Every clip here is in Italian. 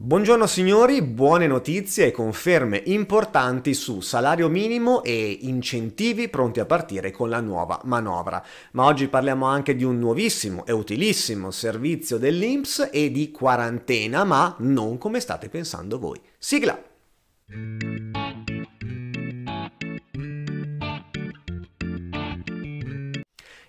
Buongiorno signori, buone notizie e conferme importanti su salario minimo e incentivi pronti a partire con la nuova manovra. Ma oggi parliamo anche di un nuovissimo e utilissimo servizio dell'Inps e di quarantena, ma non come state pensando voi. Sigla!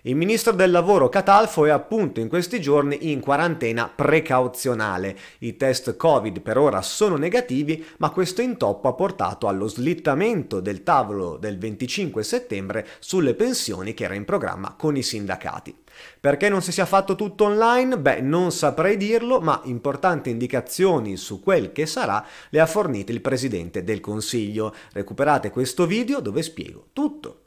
Il ministro del lavoro Catalfo è appunto in questi giorni in quarantena precauzionale. I test Covid per ora sono negativi, ma questo intoppo ha portato allo slittamento del tavolo del 25 settembre sulle pensioni che era in programma con i sindacati. Perché non si sia fatto tutto online? Beh, non saprei dirlo, ma importanti indicazioni su quel che sarà le ha fornite il Presidente del Consiglio. Recuperate questo video dove spiego tutto.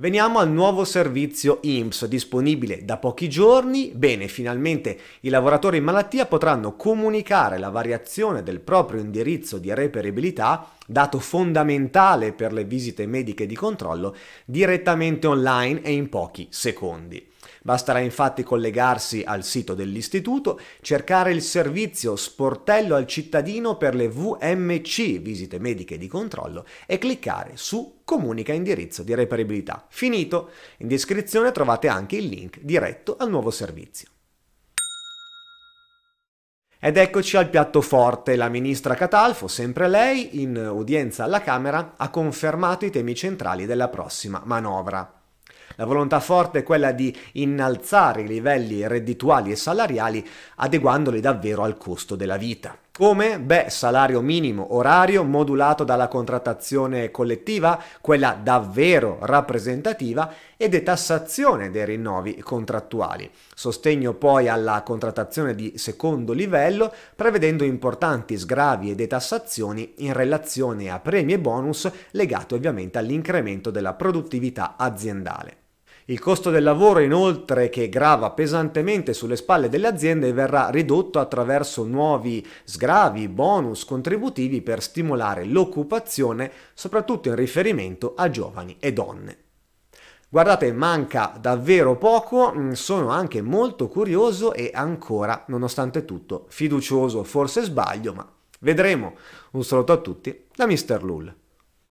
Veniamo al nuovo servizio IMSS disponibile da pochi giorni. Bene, finalmente i lavoratori in malattia potranno comunicare la variazione del proprio indirizzo di reperibilità, dato fondamentale per le visite mediche di controllo, direttamente online e in pochi secondi. Basterà infatti collegarsi al sito dell'istituto, cercare il servizio Sportello al cittadino per le VMC, visite mediche di controllo, e cliccare su Comunica indirizzo di reperibilità. Finito! In descrizione trovate anche il link diretto al nuovo servizio. Ed eccoci al piatto forte. La ministra Catalfo, sempre lei, in udienza alla Camera, ha confermato i temi centrali della prossima manovra. La volontà forte è quella di innalzare i livelli reddituali e salariali adeguandoli davvero al costo della vita. Come? Beh, salario minimo orario modulato dalla contrattazione collettiva, quella davvero rappresentativa, e detassazione dei rinnovi contrattuali. Sostegno poi alla contrattazione di secondo livello, prevedendo importanti sgravi e detassazioni in relazione a premi e bonus legati ovviamente all'incremento della produttività aziendale. Il costo del lavoro inoltre che grava pesantemente sulle spalle delle aziende verrà ridotto attraverso nuovi sgravi, bonus contributivi per stimolare l'occupazione soprattutto in riferimento a giovani e donne. Guardate, manca davvero poco, mm, sono anche molto curioso e ancora, nonostante tutto, fiducioso, forse sbaglio, ma vedremo. Un saluto a tutti da Mr. Lull.